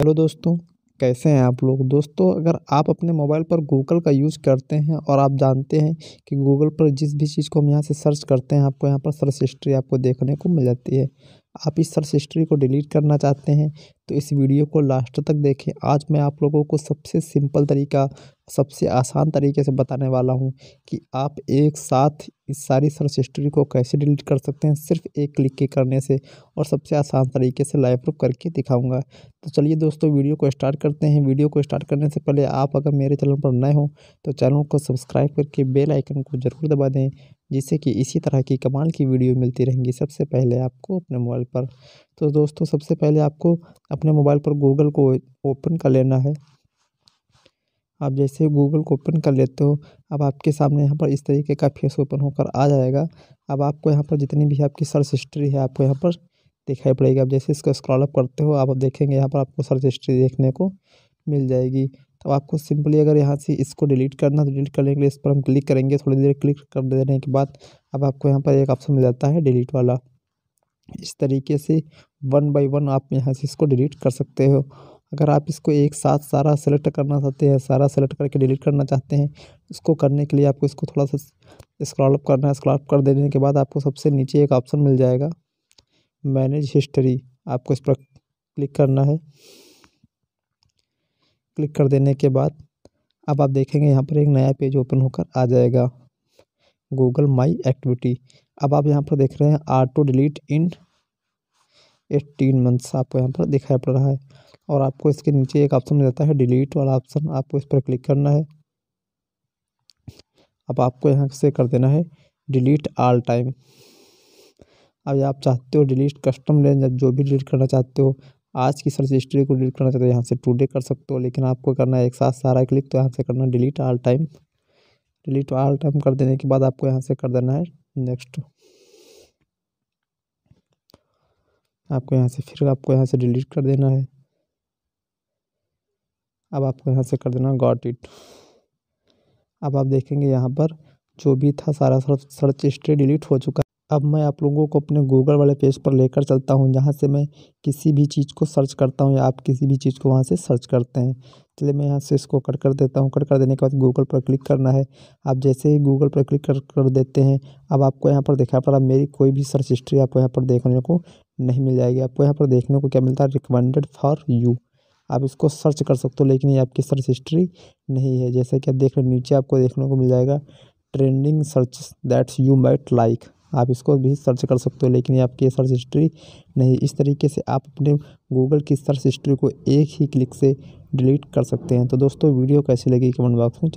hello दोस्तों कैसे हैं आप लोग दोस्तों अगर आप अपने मोबाइल पर गूगल का यूज़ करते हैं और आप जानते हैं कि गूगल पर जिस भी चीज़ को हम यहाँ से सर्च करते हैं आपको यहाँ पर सर्च हिस्ट्री आपको देखने को मिल जाती है आप इस सर्च हिस्ट्री को डिलीट करना चाहते हैं तो इस वीडियो को लास्ट तक देखें आज मैं आप लोगों को सबसे सिंपल तरीका सबसे आसान तरीके से बताने वाला हूँ कि आप एक साथ इस सारी सर्च हिस्ट्री को कैसे डिलीट कर सकते हैं सिर्फ एक क्लिक के करने से और सबसे आसान तरीके से लाइव प्रूफ करके दिखाऊंगा तो चलिए दोस्तों वीडियो को स्टार्ट करते हैं वीडियो को स्टार्ट करने से पहले आप अगर मेरे चैनल पर नए हों तो चैनल को सब्सक्राइब करके बेल आइकन को ज़रूर दबा दें जिससे कि इसी तरह की कमाल की वीडियो मिलती रहेंगी सबसे पहले आपको अपने मोबाइल पर तो दोस्तों सबसे पहले आपको अपने मोबाइल पर गूगल को ओपन कर लेना है आप जैसे गूगल को ओपन कर लेते हो अब आपके सामने यहाँ पर इस तरीके का फेस ओपन होकर आ जाएगा अब आपको यहाँ पर जितनी भी आपकी सर्च हिस्ट्री है आपको यहाँ पर दिखाई पड़ेगी अब जैसे इसको स्क्रॉलअप करते हो आप देखेंगे यहाँ पर आपको सर्च हिस्ट्री देखने को मिल जाएगी तो आपको सिंपली अगर यहाँ से इसको डिलीट करना तो डिलीट करने के लिए इस पर हम क्लिक करेंगे थोड़ी देर क्लिक कर देने के बाद अब आपको यहाँ पर एक ऑप्शन मिल जाता है डिलीट वाला इस तरीके से वन बाय वन आप यहाँ से इसको डिलीट कर सकते हो अगर आप इसको एक साथ सारा सेलेक्ट करना चाहते हैं सारा सेलेक्ट करके डिलीट करना चाहते हैं इसको करने के लिए आपको इसको थोड़ा सा स्क्रॉल अप करना है स्क्रॉल अप कर देने के बाद आपको सबसे नीचे एक ऑप्शन मिल जाएगा मैनेज हिस्ट्री आपको इस पर क्लिक करना है क्लिक कर देने के बाद अब आप देखेंगे यहाँ पर एक नया पेज ओपन होकर आ जाएगा गूगल माई एक्टिविटी अब आप यहाँ पर देख रहे हैं to delete in eighteen months आपको यहाँ पर दिखाई पड़ रहा है और आपको इसके नीचे एक ऑप्शन मिल जाता है डिलीट वाला ऑप्शन आपको इस पर क्लिक करना है अब आपको यहाँ से कर देना है डिलीट आल टाइम अब आप चाहते हो डिलीट कस्टम या जो भी डिलीट करना चाहते हो आज की सर्च हिस्ट्री को डिलीट करना चाहते हो यहाँ से टुडे कर सकते हो लेकिन आपको करना है एक साथ सारा क्लिक तो यहाँ से करना delete all time delete all time कर देने के बाद आपको यहाँ से कर देना है नेक्स्ट आपको यहाँ से फिर आपको यहाँ से डिलीट कर देना है अब आपको यहाँ से कर देना गॉट इट अब आप देखेंगे यहाँ पर जो भी था सारा सर्च हिस्ट्री डिलीट हो चुका है अब मैं आप लोगों को अपने गूगल वाले पेज पर लेकर चलता हूँ जहाँ से मैं किसी भी चीज़ को सर्च करता हूँ या आप किसी भी चीज़ को वहाँ से सर्च करते हैं चलिए मैं यहाँ से इसको कट कर देता हूँ कट कर देने के बाद गूगल पर क्लिक करना है आप जैसे ही गूगल पर क्लिक कर कर देते हैं अब आपको यहाँ पर देखा पड़ा मेरी कोई भी सर्च हिस्ट्री आपको यहाँ पर देखने को नहीं मिल जाएगी आपको यहाँ पर देखने को क्या मिलता है रिकमेंडेड फॉर यू आप इसको सर्च कर सकते हो लेकिन ये आपकी सर्च हिस्ट्री नहीं है जैसे कि आप देख रहे नीचे आपको देखने को मिल जाएगा trending search that's you might like आप इसको भी सर्च कर सकते हो लेकिन ये आपकी सर्च हिस्ट्री नहीं इस तरीके से आप अपने गूगल की सर्च हिस्ट्री को एक ही क्लिक से डिलीट कर सकते हैं तो दोस्तों वीडियो कैसी लगी कमेंट बॉक्स में